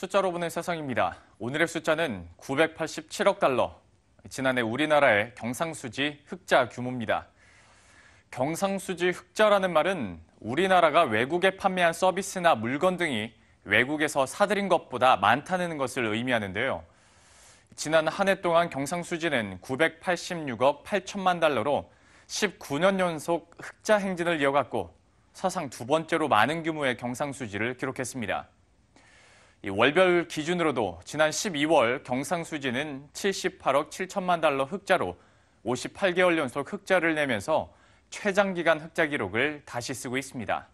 숫자로 보는 세상입니다. 오늘의 숫자는 987억 달러. 지난해 우리나라의 경상수지 흑자 규모입니다. 경상수지 흑자라는 말은 우리나라가 외국에 판매한 서비스나 물건 등이 외국에서 사들인 것보다 많다는 것을 의미하는데요. 지난 한 해 동안 경상수지는 986억 8천만 달러로 19년 연속 흑자 행진을 이어갔고 사상 두 번째로 많은 규모의 경상수지를 기록했습니다. 월별 기준으로도 지난 12월 경상수지는 78억 7천만 달러 흑자로 58개월 연속 흑자를 내면서 최장기간 흑자 기록을 다시 쓰고 있습니다.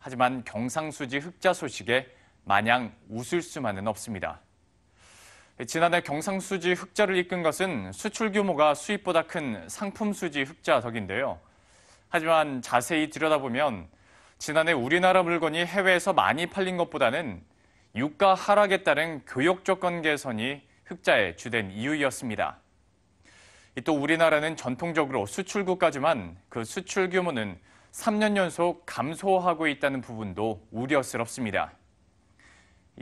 하지만 경상수지 흑자 소식에 마냥 웃을 수만은 없습니다. 지난해 경상수지 흑자를 이끈 것은 수출 규모가 수입보다 큰 상품 수지 흑자 덕인데요. 하지만 자세히 들여다보면 지난해 우리나라 물건이 해외에서 많이 팔린 것보다는 유가 하락에 따른 교역 조건 개선이 흑자의 주된 이유였습니다. 또 우리나라는 전통적으로 수출 국가지만 그 수출 규모는 3년 연속 감소하고 있다는 부분도 우려스럽습니다.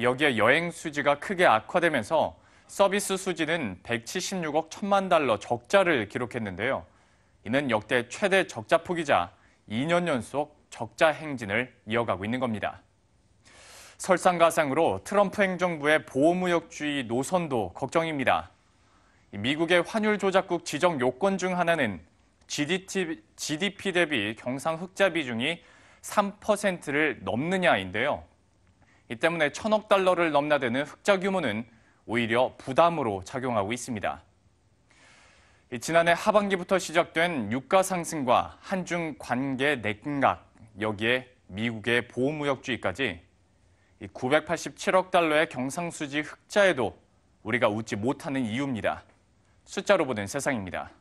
여기에 여행 수지가 크게 악화되면서 서비스 수지는 176억 천만 달러 적자를 기록했는데요. 이는 역대 최대 적자폭이자 2년 연속 적자 행진을 이어가고 있는 겁니다. 설상가상으로 트럼프 행정부의 보호무역주의 노선도 걱정입니다. 미국의 환율 조작국 지정 요건 중 하나는 GDP, 대비 경상 흑자 비중이 3%를 넘느냐인데요. 이 때문에 천억 달러를 넘나드는 흑자 규모는 오히려 부담으로 작용하고 있습니다. 지난해 하반기부터 시작된 유가 상승과 한중 관계 냉각, 여기에 미국의 보호무역주의까지 이 987억 달러의 경상수지 흑자에도 우리가 웃지 못하는 이유입니다. 숫자로 보는 세상입니다.